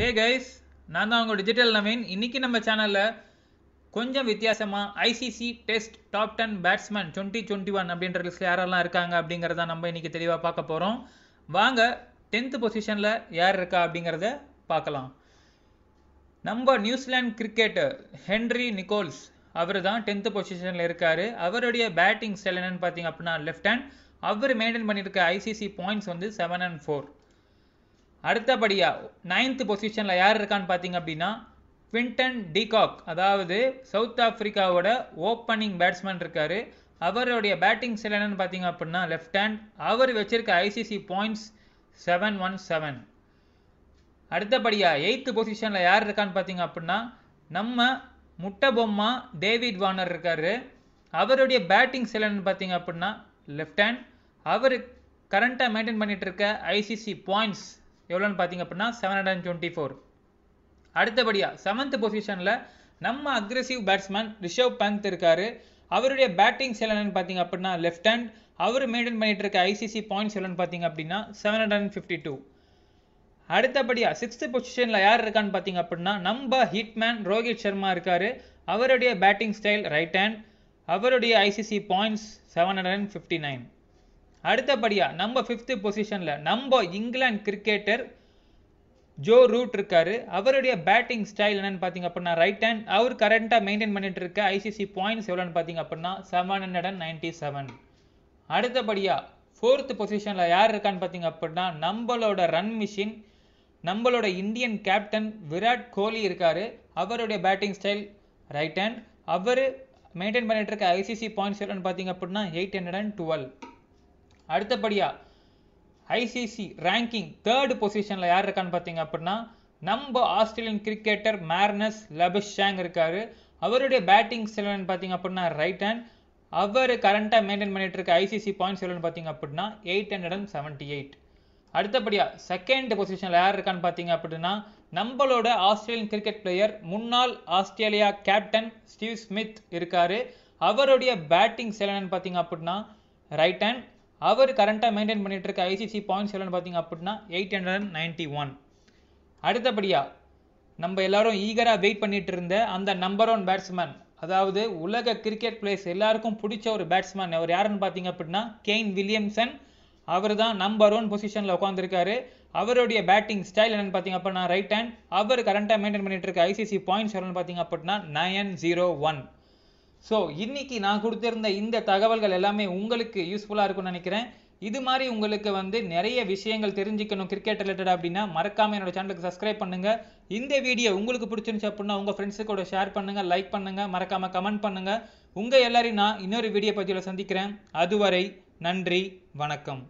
hey guys நான் தான் உங்கள் டிஜிட்டல் நவீன் இன்றைக்கி நம்ம சேனலில் கொஞ்சம் வித்தியாசமாக ICC test top ten batsman twenty twenty one அப்படின்ற லிஸ்ட்டில் யாரெல்லாம் இருக்காங்க அப்படிங்கிறத நம்ம இன்னைக்கு தெளிவாக பார்க்க போகிறோம் வாங்க டென்த்து பொசிஷனில் யார் இருக்கா அப்படிங்கிறத பார்க்கலாம் நம்ம நியூசிலாந்து கிரிக்கெட்டர் ஹென்ரி நிக்கோல்ஸ் அவர் தான் டென்த்து பொசிஷனில் இருக்கார் அவருடைய பேட்டிங் செல் என்னென்னு பார்த்தீங்க அப்படின்னா லெஃப்ட் ஹேண்ட் அவர் மெயின்டைன் பண்ணியிருக்க ஐசிசி பாயிண்ட்ஸ் வந்து செவன் அண்ட் ஃபோர் அடுத்தபடியாக நைன்த் பொசிஷனில் யார் இருக்கான்னு பார்த்தீங்க அப்படின்னா குவிண்டன் டிகாக் அதாவது சவுத் ஆஃப்ரிக்காவோட ஓப்பனிங் பேட்ஸ்மேன் இருக்கார் அவருடைய பேட்டிங் சில என்னன்னு பார்த்தீங்க அப்படின்னா லெஃப்ட் ஹேண்ட் அவர் வச்சிருக்க ICC points seven one seven அடுத்தபடியாக எயித்து பொசிஷனில் யார் இருக்கான்னு பார்த்தீங்க அப்படின்னா நம்ம முட்டை பொம்மா டேவிட் வார்னர் இருக்கார் அவருடைய பேட்டிங் சில என்னன்னு பார்த்தீங்க அப்படின்னா லெஃப்ட் ஹேண்ட் அவர் கரண்ட்டாக மெயின்டைன் பண்ணிகிட்டு இருக்க ஐசிசி பாயிண்ட்ஸ் எவ்வளோன்னு பார்த்தீங்க அப்படின்னா seven hundred and twenty four அடுத்தபடியாக செவன்த் பொசிஷனில் நம்ம அக்ரெசிவ் பேட்ஸ்மேன் ரிஷவ் பந்த் இருக்கார் அவருடைய பேட்டிங் என்னன்னு பார்த்தீங்க அப்படின்னா லெஃப்ட் ஹேண்ட் அவர் மெயின்டைன் பண்ணிட்டு இருக்க ஐசிசி பாயிண்ட்ஸ் எவ்வளோன்னு பார்த்தீங்க அப்படின்னா seven hundred and fifty two அடுத்தபடியாக சிக்ஸ்த் பொசிஷனில் யார் இருக்கான்னு பார்த்தீங்க அப்படின்னா நம்ம ஹிட்மேன் ரோஹித் சர்மா இருக்கார் அவருடைய பேட்டிங் ஸ்டைல் ரைட் ஹேண்ட் அவருடைய ICC points seven hundred and fifty nine அடுத்தபடியாக நம்ம ஃபிஃப்த்து பொசிஷனில் நம்ம இங்கிலாந்து கிரிக்கெட்டர் ஜோ ரூட் இருக்காரு அவருடைய பேட்டிங் ஸ்டைல் என்னன்னு பார்த்தீங்க அப்படின்னா ரைட் ஹேண்ட் அவர் கரண்ட்டாக மெயின்டைன் பண்ணிட்டு இருக்க ஐசிசி பாயிண்ட்ஸ் எவ்வளோன்னு பார்த்தீங்க அப்படின்னா seven hundred and ninety seven அடுத்தபடியாக ஃபோர்த் பொசிஷனில் யார் இருக்கான்னு பார்த்தீங்க அப்படின்னா நம்மளோட ரன் மிஷின் நம்மளோட இந்தியன் கேப்டன் விராட் கோலி இருக்கார் அவருடைய பேட்டிங் ஸ்டைல் ரைட் ஹேண்ட் அவர் மெயின்டைன் பண்ணிட்டு இருக்க ஐசிசி பாயிண்ட்ஸ் எவ்வளோன்னு பார்த்தீங்க அப்படின்னா எயிட் ஹண்ட்ரட் அண்ட் டுவெல் அடுத்தபடியாக ஐசிசி ரேங்கிங் தேர்டு பொசிஷனில் யார் இருக்கான்னு பார்த்தீங்க அப்படின்னா நம்ம ஆஸ்திரேலியன் கிரிக்கெட்டர் மேர்னஸ் லபிஷாங் இருக்கார் அவருடைய பேட்டிங் செலவுன்னு பார்த்தீங்க அப்படின்னா ரைட் ஹேண்ட் அவர் கரண்ட்டாக மெயின்டைன் பண்ணிட்டு இருக்க ஐசிசி பாயிண்ட் எவ்வளோன்னு பார்த்தீங்க அப்படின்னா eight hundred and seventy eight அடுத்தபடியாக செகண்ட் பொசிஷனில் யார் இருக்கான்னு பார்த்தீங்க அப்படின்னா நம்மளோட ஆஸ்திரேலியன் கிரிக்கெட் பிளேயர் முன்னாள் ஆஸ்திரேலியா கேப்டன் ஸ்டீவ் ஸ்மித் இருக்கார் அவருடைய பேட்டிங் செலவுன்னு பார்த்தீங்க அப்படின்னா ரைட் ஹேண்ட் அவர் கரண்ட்டாக மெயின்டைன் பண்ணிட்டு இருக்க ஐசிசி பாயிண்ட்ஸ் எவ்வளோன்னு பார்த்தீங்க அப்படின்னா eight hundred and ninety one அடுத்தபடியாக நம்ம எல்லாரும் ஈகராக வெயிட் பண்ணிட்டு இருந்த அந்த நம்பர் ஒன் பேட்ஸ்மேன் அதாவது உலக கிரிக்கெட் பிளேயர்ஸ் எல்லாருக்கும் பிடிச்ச ஒரு பேட்ஸ்மேன் அவர் யாருன்னு பார்த்தீங்க அப்படின்னா கெயின் வில்லியம்சன் அவர் தான் நம்பர் ஒன் பொசிஷனில் உட்காந்துருக்காரு அவருடைய பேட்டிங் ஸ்டைல் என்னென்னு பார்த்தீங்க அப்படின்னா ரைட் ஹேண்ட் அவர் கரண்ட்டாக மெயின்டைன் பண்ணிட்டு இருக்க ஐசிசி பாயிண்ட்ஸ் என்னன்னு பார்த்தீங்க அப்படின்னா நயன் ஜீரோ ஒன் ஸோ இன்றைக்கி நான் கொடுத்துருந்த இந்த தகவல்கள் எல்லாமே உங்களுக்கு யூஸ்ஃபுல்லாக இருக்கும்னு நினைக்கிறேன் இது மாதிரி உங்களுக்கு வந்து நிறைய விஷயங்கள் தெரிஞ்சுக்கணும் கிரிக்கெட் ரிலேட்டட் அப்படின்னா மறக்காமல் என்னோட சேனலுக்கு சப்ஸ்கிரைப் பண்ணுங்கள் இந்த வீடியோ உங்களுக்கு பிடிச்சிருந்துச்சு அப்படின்னா உங்கள் ஃப்ரெண்ட்ஸுக்கூட ஷேர் பண்ணுங்கள் லைக் பண்ணுங்கள் மறக்காமல் கமெண்ட் பண்ணுங்கள் உங்கள் எல்லாரையும் நான் இன்னொரு வீடியோ பதிவில் சந்திக்கிறேன் அதுவரை நன்றி வணக்கம்